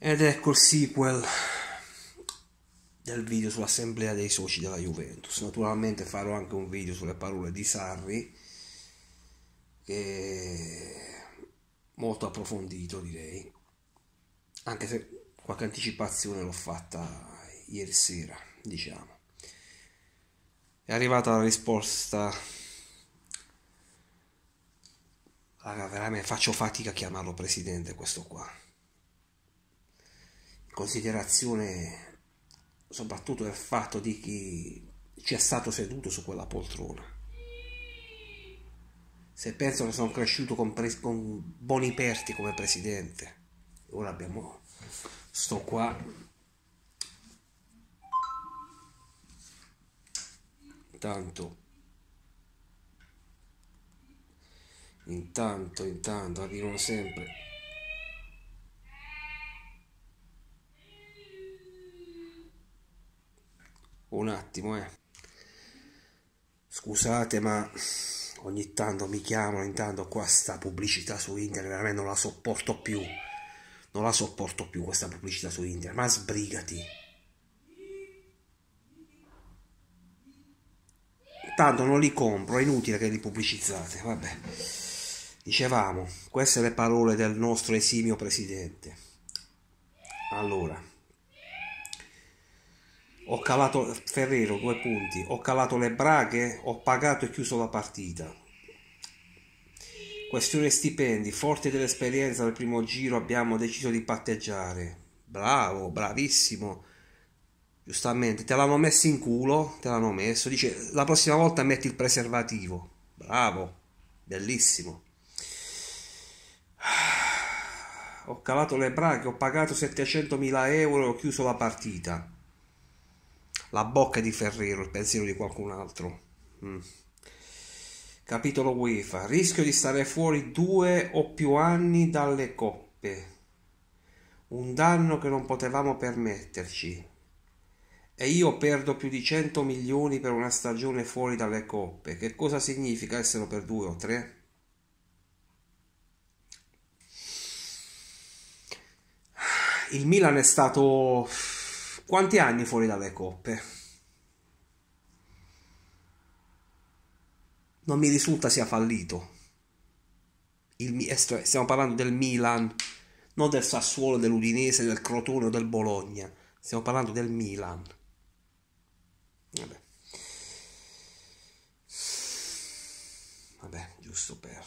Ed ecco il sequel del video sull'assemblea dei soci della Juventus. Naturalmente farò anche un video sulle parole di Sarri, che molto approfondito direi, anche se qualche anticipazione l'ho fatta ieri sera, diciamo. È arrivata la risposta Raga, veramente faccio fatica a chiamarlo presidente questo qua considerazione soprattutto del fatto di chi ci è stato seduto su quella poltrona. Se penso che sono cresciuto con, pre- con Boniperti come presidente, ora abbiamo, sto qua intanto intanto intanto arrivano sempre un attimo, eh. Scusate, ma ogni tanto mi chiamano, intanto qua sta pubblicità su internet, veramente non la sopporto più. Non la sopporto più questa pubblicità su internet, ma sbrigati. Tanto non li compro, è inutile che li pubblicizzate, vabbè. Dicevamo, queste le parole del nostro esimio presidente. Allora, ho calato Ferrero, due punti. Ho calato le braghe, ho pagato e chiuso la partita. Questione stipendi. Forte dell'esperienza del primo giro abbiamo deciso di patteggiare. Bravo, bravissimo. Giustamente, te l'hanno messo in culo, te l'hanno messo. Dice, la prossima volta metti il preservativo. Bravo, bellissimo. Ho calato le braghe, ho pagato 700.000 euro e ho chiuso la partita. La bocca di Ferrero, il pensiero di qualcun altro. Mm. Capitolo UEFA. Rischio di stare fuori due o più anni dalle coppe. Un danno che non potevamo permetterci. E io perdo più di 100 milioni per una stagione fuori dalle coppe. Che cosa significa essere per due o tre? Il Milan è stato quanti anni fuori dalle coppe? Non mi risulta sia fallito. Il, eh, stiamo parlando del Milan, non del Sassuolo, dell'Udinese, del Crotone o del Bologna. Stiamo parlando del Milan. Vabbè. Vabbè, giusto per...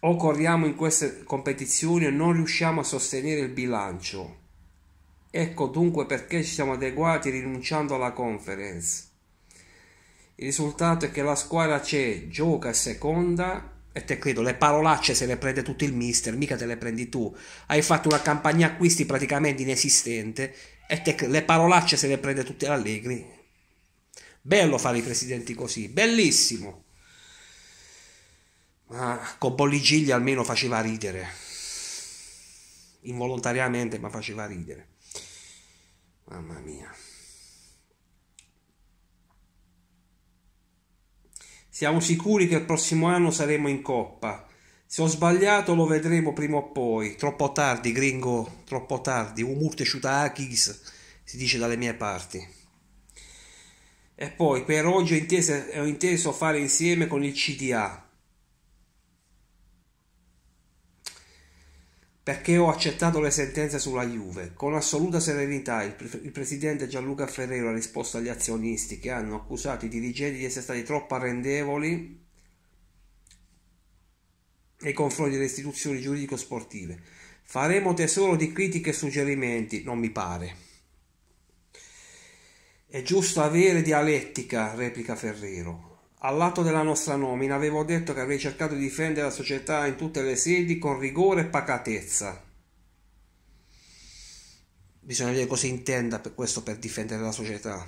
o corriamo in queste competizioni e non riusciamo a sostenere il bilancio. Ecco dunque perché ci siamo adeguati rinunciando alla conference. Il risultato è che la squadra c'è, gioca seconda e te credo, le parolacce se le prende tutto il mister, mica te le prendi tu. Hai fatto una campagna acquisti praticamente inesistente e te, le parolacce se le prende tutte Allegri. Bello fare i presidenti così, bellissimo ma con Polligiglia almeno faceva ridere, involontariamente ma faceva ridere. Mamma mia. Siamo sicuri che il prossimo anno saremo in coppa. Se ho sbagliato lo vedremo prima o poi. Troppo tardi, gringo, troppo tardi. Umurte Shutakis, si dice dalle mie parti. E poi, per oggi ho inteso, ho inteso fare insieme con il CDA, perché ho accettato le sentenze sulla Juve. Con assoluta serenità il, pre- il, presidente Gianluca Ferrero ha risposto agli azionisti che hanno accusato i dirigenti di essere stati troppo arrendevoli nei confronti delle istituzioni giuridico-sportive. Faremo tesoro di critiche e suggerimenti, non mi pare. È giusto avere dialettica, replica Ferrero. Al lato della nostra nomina avevo detto che avrei cercato di difendere la società in tutte le sedi con rigore e pacatezza. Bisogna vedere cosa intenda per questo per difendere la società.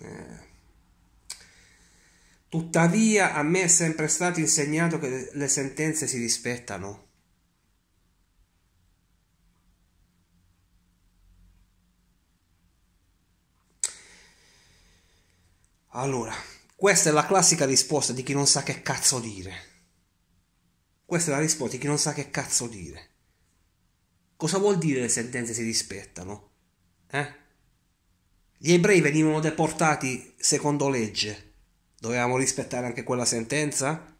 Eh. Tuttavia a me è sempre stato insegnato che le sentenze si rispettano. Allora, questa è la classica risposta di chi non sa che cazzo dire. Questa è la risposta di chi non sa che cazzo dire. Cosa vuol dire le sentenze si rispettano? Eh? Gli ebrei venivano deportati secondo legge. Dovevamo rispettare anche quella sentenza?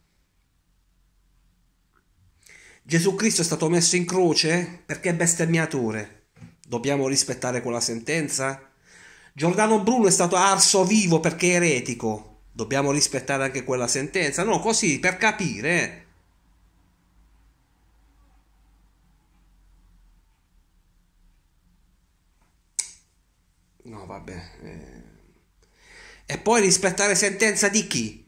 Gesù Cristo è stato messo in croce perché è bestemmiatore. Dobbiamo rispettare quella sentenza? Giordano Bruno è stato arso vivo perché è eretico dobbiamo rispettare anche quella sentenza. No, così per capire. No, vabbè. Eh. E poi rispettare sentenza di chi?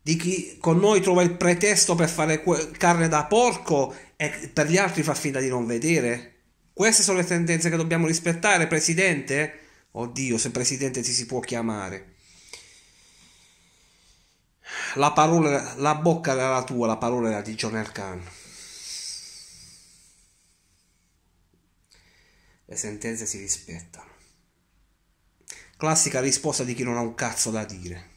Di chi con noi trova il pretesto per fare carne da porco e per gli altri fa finta di non vedere? Queste sono le sentenze che dobbiamo rispettare, Presidente? Oddio, se Presidente ci si può chiamare. La, parola, la bocca era la tua, la parola era di John Erkan. Le sentenze si rispettano. Classica risposta di chi non ha un cazzo da dire.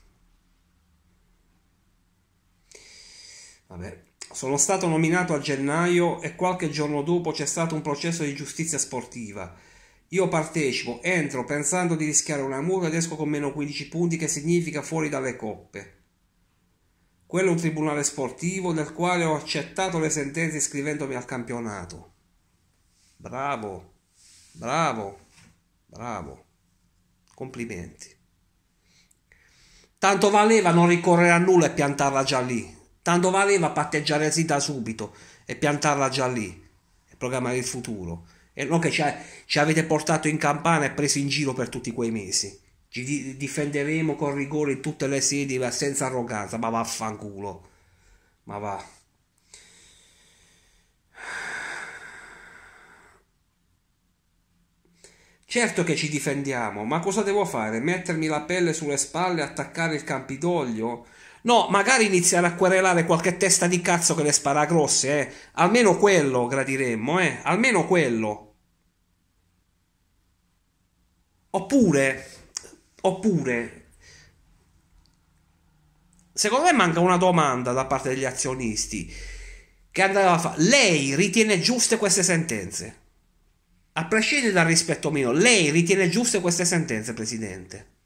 Vabbè. Sono stato nominato a gennaio e qualche giorno dopo c'è stato un processo di giustizia sportiva. Io partecipo, entro pensando di rischiare una multa ed esco con meno 15 punti che significa fuori dalle coppe quello è un tribunale sportivo nel quale ho accettato le sentenze iscrivendomi al campionato. Bravo, bravo, bravo. Complimenti. Tanto valeva non ricorrere a nulla e piantarla già lì. Tanto valeva patteggiare sì da subito e piantarla già lì e programmare il futuro. E non che ci, avete portato in campana e preso in giro per tutti quei mesi. Ci difenderemo con rigore in tutte le sedi, ma senza arroganza, ma vaffanculo. Ma va. Certo che ci difendiamo, ma cosa devo fare? Mettermi la pelle sulle spalle e attaccare il Campidoglio? No, magari iniziare a querelare qualche testa di cazzo che le spara grosse, eh. Almeno quello gradiremmo, eh. Almeno quello. Oppure Oppure, secondo me manca una domanda da parte degli azionisti che andava a fare. Lei ritiene giuste queste sentenze? A prescindere dal rispetto mio, lei ritiene giuste queste sentenze, Presidente?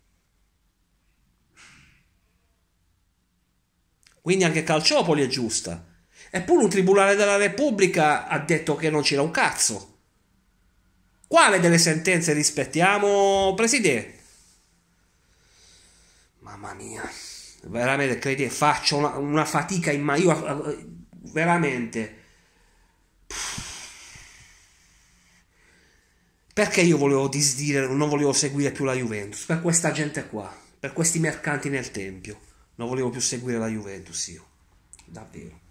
Quindi anche Calciopoli è giusta. Eppure un Tribunale della Repubblica ha detto che non c'era un cazzo. Quale delle sentenze rispettiamo, Presidente? Mamma mia, veramente credi, faccio una, una fatica in ma io eh, veramente. Perché io volevo disdire, non volevo seguire più la Juventus? Per questa gente qua, per questi mercanti nel Tempio, non volevo più seguire la Juventus io, davvero.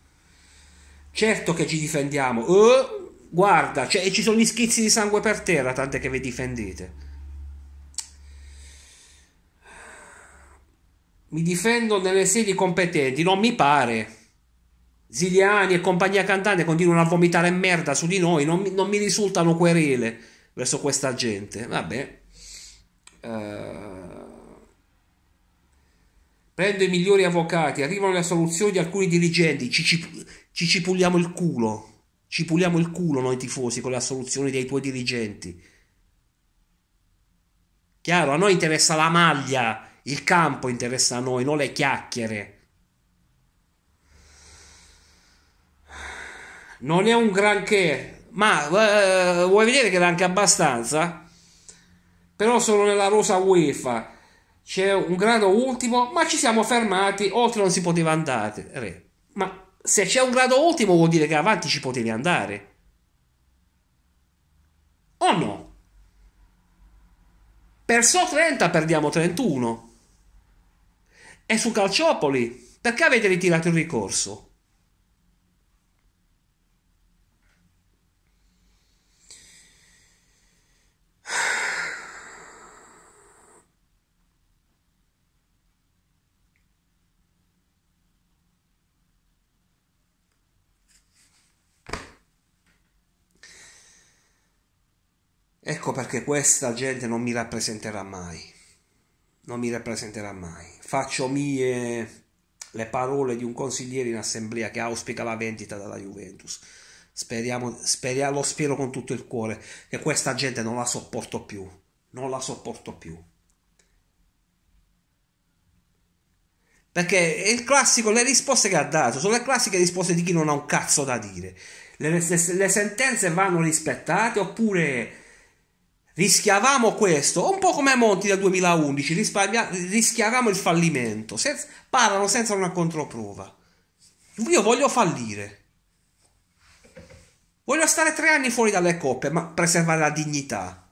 Certo che ci difendiamo, oh, guarda, cioè, ci sono gli schizzi di sangue per terra, tante che vi difendete. mi difendo nelle sedi competenti, non mi pare. Ziliani e compagnia cantante continuano a vomitare merda su di noi, non mi, non mi risultano querele verso questa gente. Vabbè. Uh... Prendo i migliori avvocati, arrivano le soluzioni di alcuni dirigenti, ci, ci, ci, ci puliamo il culo. Ci puliamo il culo noi tifosi con le soluzioni dei tuoi dirigenti. Chiaro, a noi interessa la maglia il campo interessa a noi, non le chiacchiere. Non è un granché, ma eh, vuoi vedere che era anche abbastanza? Però sono nella rosa UEFA. C'è un grado ultimo, ma ci siamo fermati, oltre non si poteva andare. Ma se c'è un grado ultimo vuol dire che avanti ci potevi andare. O no? Per so 30 perdiamo 31 è su Calciopoli. Perché avete ritirato il ricorso? Ecco perché questa gente non mi rappresenterà mai non mi rappresenterà mai. Faccio mie le parole di un consigliere in assemblea che auspica la vendita della Juventus. Speriamo, speriamo, lo spero con tutto il cuore che questa gente non la sopporto più. Non la sopporto più. Perché è il classico, le risposte che ha dato sono le classiche risposte di chi non ha un cazzo da dire. Le, le, le sentenze vanno rispettate oppure Rischiavamo questo, un po' come Monti del 2011, rischiavamo il fallimento, senza, parlano senza una controprova. Io voglio fallire. Voglio stare tre anni fuori dalle coppe, ma preservare la dignità.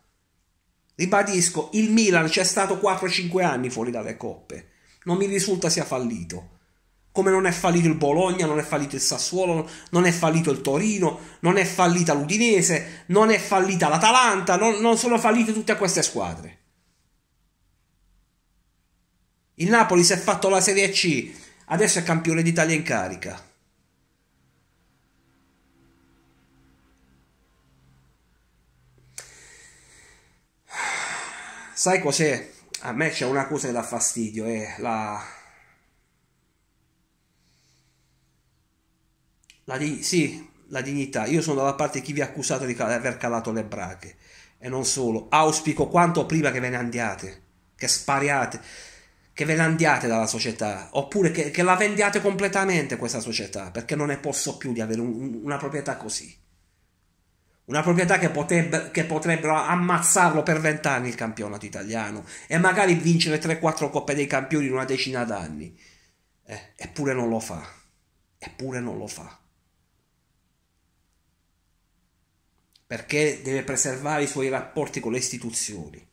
Ribadisco, il Milan c'è stato 4-5 anni fuori dalle coppe. Non mi risulta sia fallito. Come non è fallito il Bologna, non è fallito il Sassuolo, non è fallito il Torino, non è fallita l'Udinese, non è fallita l'Atalanta, non, non sono fallite tutte queste squadre. Il Napoli si è fatto la Serie C, adesso è campione d'Italia in carica. Sai cos'è? A me c'è una cosa che dà fastidio, è eh? la La sì, la dignità. Io sono dalla parte di chi vi ha accusato di cal- aver calato le brache. E non solo. Auspico quanto prima che ve ne andiate, che spariate, che ve ne andiate dalla società, oppure che, che la vendiate completamente questa società, perché non ne posso più di avere un, una proprietà così. Una proprietà che, potrebbe, che potrebbero ammazzarlo per vent'anni il campionato italiano e magari vincere 3-4 coppe dei campioni in una decina d'anni. Eh, eppure non lo fa. Eppure non lo fa. perché deve preservare i suoi rapporti con le istituzioni.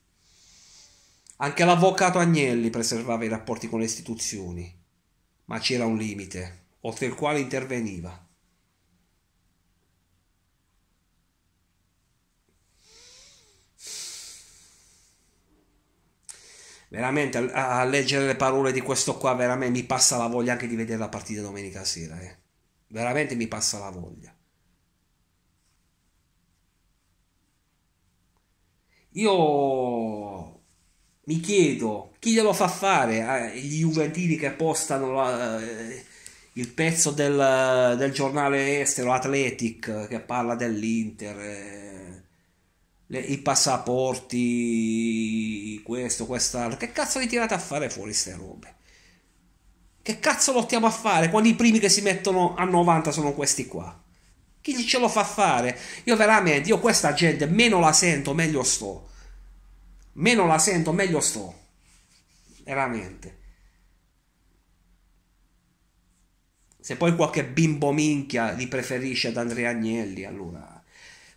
Anche l'avvocato Agnelli preservava i rapporti con le istituzioni, ma c'era un limite, oltre il quale interveniva. veramente a, leggere le parole di questo qua veramente mi passa la voglia anche di vedere la partita domenica sera eh. veramente mi passa la voglia Io mi chiedo chi glielo fa fare agli eh, gli juventini che postano la, eh, il pezzo del, del, giornale estero Athletic che parla dell'Inter, eh, le, i passaporti, questo, quest'altro. Che cazzo li tirate a fare fuori queste robe? Che cazzo lottiamo a fare quando i primi che si mettono a 90 sono questi qua? Chi gli ce lo fa fare? Io veramente, io questa gente meno la sento, meglio sto. Meno la sento, meglio sto. Veramente. Se poi qualche bimbo minchia li preferisce ad Andrea Agnelli, allora...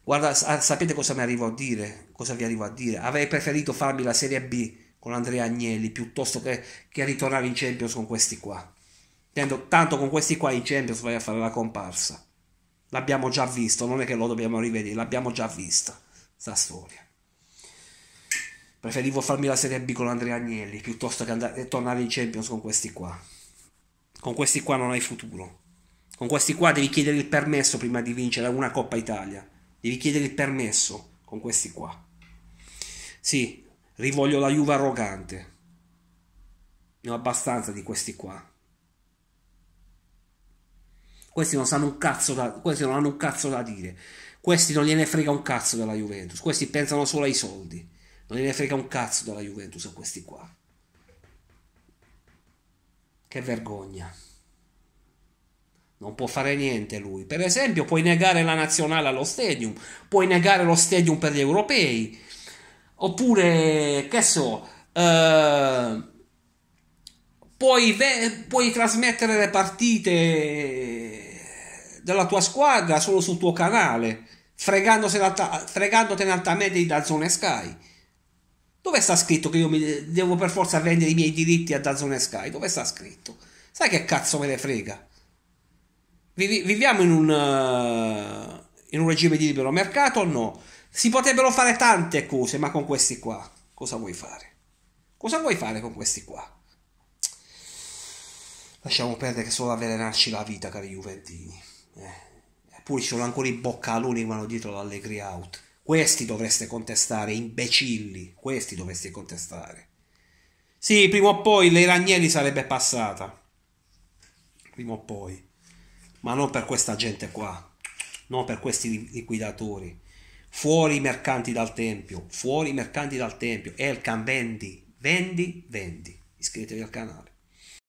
Guarda, sapete cosa mi arrivo a dire? Cosa vi arrivo a dire? Avrei preferito farmi la Serie B con Andrea Agnelli piuttosto che, che ritornare in Champions con questi qua. tanto con questi qua in Champions vai a fare la comparsa l'abbiamo già visto, non è che lo dobbiamo rivedere, l'abbiamo già vista, sta storia. Preferivo farmi la Serie B con Andrea Agnelli piuttosto che andare, tornare in Champions con questi qua. Con questi qua non hai futuro. Con questi qua devi chiedere il permesso prima di vincere una Coppa Italia. Devi chiedere il permesso con questi qua. Sì, rivoglio la Juve arrogante. Ne ho abbastanza di questi qua. Questi non, sanno un cazzo da, questi non hanno un cazzo da dire. Questi non gliene frega un cazzo della Juventus. Questi pensano solo ai soldi. Non gliene frega un cazzo della Juventus a questi qua. Che vergogna. Non può fare niente lui. Per esempio, puoi negare la nazionale allo stadium, puoi negare lo stadium per gli europei, oppure, che so, eh, puoi, puoi trasmettere le partite della tua squadra solo sul tuo canale, alta, fregandotene altamente da Zone Sky. Dove sta scritto che io mi devo per forza vendere i miei diritti a Dazzone Sky? Dove sta scritto? Sai che cazzo me ne frega? Viviamo in un, uh, in un regime di libero mercato o no? Si potrebbero fare tante cose, ma con questi qua cosa vuoi fare? Cosa vuoi fare con questi qua? Lasciamo perdere che solo avvelenarci la vita, cari Juventini. Eh, eppure ci sono ancora i boccaloni che vanno dietro l'Allegri Out. Questi dovreste contestare, imbecilli. Questi dovreste contestare. Sì, prima o poi lei Ragnelli sarebbe passata. Prima o poi. Ma non per questa gente qua. Non per questi liquidatori. Fuori i mercanti dal tempio. Fuori i mercanti dal tempio. Elkan, vendi. Vendi, vendi. Iscrivetevi al canale.